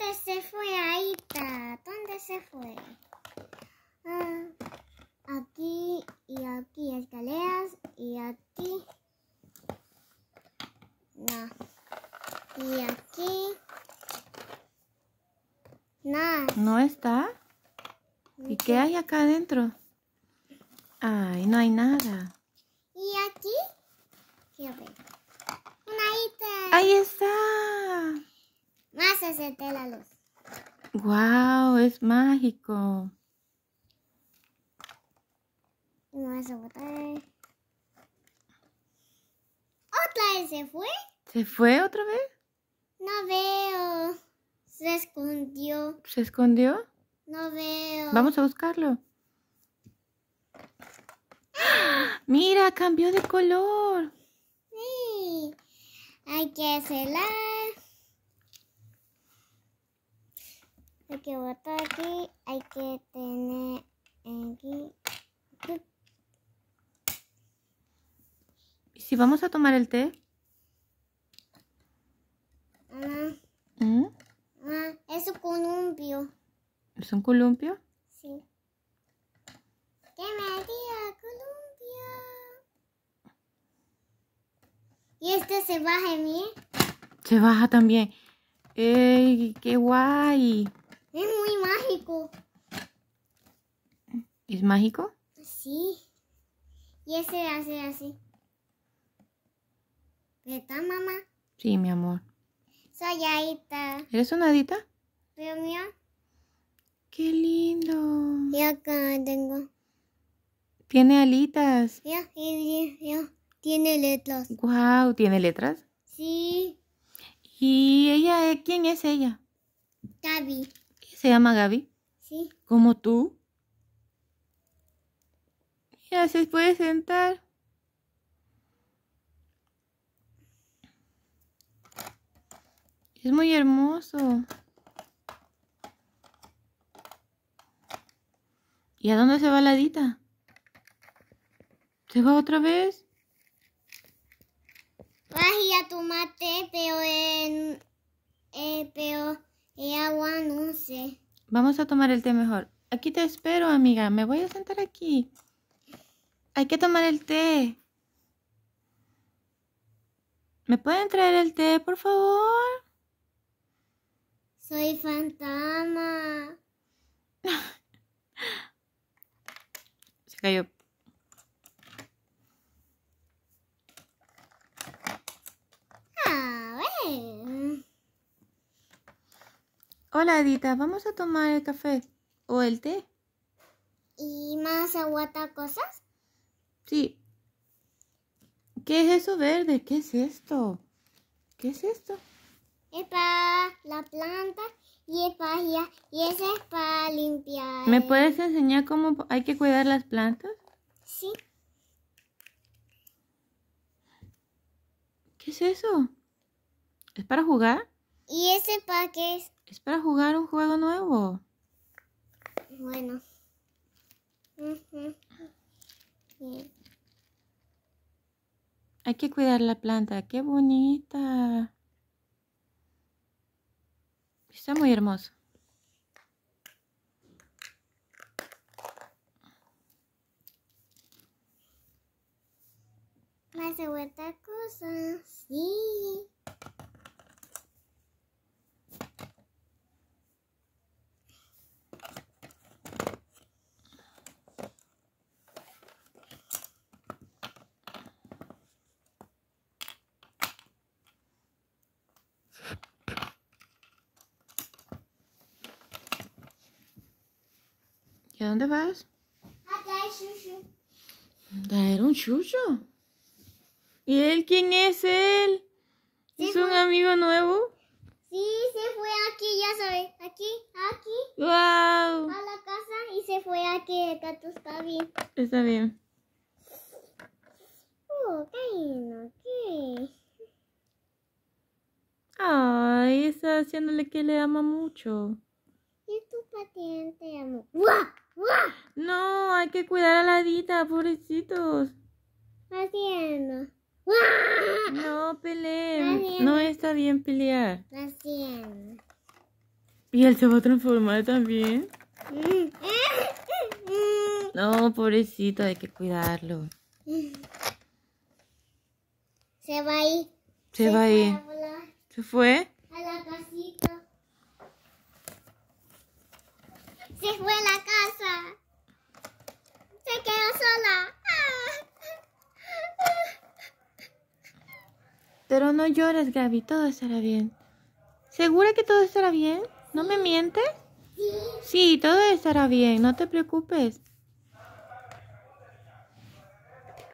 ¿Dónde se fue Aita? ¿Dónde se fue? Ah, aquí y aquí escaleras y aquí. No. Y aquí. No. ¿No está? ¿Y qué hay acá adentro? Ay, no hay nada. ¿Y aquí? Quiero ver. Una Ahí está más acerté la luz. ¡Wow! Es mágico. a ¿Otra vez se fue? ¿Se fue otra vez? No veo. Se escondió. ¿Se escondió? No veo. Vamos a buscarlo. ¡Ah! Mira, cambió de color. Sí. Hay que celar. hay que botar aquí, hay que tener aquí. ¿Y si vamos a tomar el té? Ah. ¿Mm? Ah, es un columpio. ¿Es un columpio? Sí. ¡Qué el columpio! Y este se baja, mí. Se baja también. ¡Ey, qué guay! mágico. ¿Es mágico? Sí. Y ese hace así. ¿Está mamá? Sí, mi amor. Soy Adita. ¿Eres una Adita? Pero mía. ¡Qué lindo! Y acá tengo. Tiene alitas. Ya, ya. Tiene letras. Wow, ¿tiene letras? Sí. ¿Y ella, eh, quién es ella? Gaby se llama Gaby? Sí. ¿Como tú? Ya se puede sentar. Es muy hermoso. ¿Y a dónde se va la Dita? ¿Se va otra vez? Vas y a tu mate. Vamos a tomar el té mejor. Aquí te espero, amiga. Me voy a sentar aquí. Hay que tomar el té. ¿Me pueden traer el té, por favor? Soy fantasma. Se cayó. Hola Edita, ¿vamos a tomar el café o el té? ¿Y más aguata cosas? Sí. ¿Qué es eso verde? ¿Qué es esto? ¿Qué es esto? Es para la planta y es para y ese es para limpiar. ¿Me puedes enseñar cómo hay que cuidar las plantas? Sí. ¿Qué es eso? ¿Es para jugar? ¿Y ese para qué es? ¿Es para jugar un juego nuevo? Bueno. Hay que cuidar la planta. ¡Qué bonita! Está muy hermoso. Más de vuelta cosas. Sí. a dónde vas? A traer chucho. ¿Traer un chucho? ¿Y él quién es él? ¿Es un amigo nuevo? Sí, se fue aquí, ya sabes. Aquí, aquí. ¡Wow! A la casa y se fue aquí. El gato está bien. Está bien. Oh, qué ¿qué? Ay, está haciéndole que le ama mucho. Y tu te amo. ¡Guau! No, hay que cuidar a la Adita, pobrecitos. Haciendo. No peleen. No está bien pelear. Haciendo. ¿Y él se va a transformar también? No, pobrecito, hay que cuidarlo. Se va a Se, va a ¿Se fue? A la casita. fue a casa. Se quedó sola. Pero no llores, Gaby, todo estará bien. ¿Segura que todo estará bien? ¿No me mientes? Sí, todo estará bien, no te preocupes.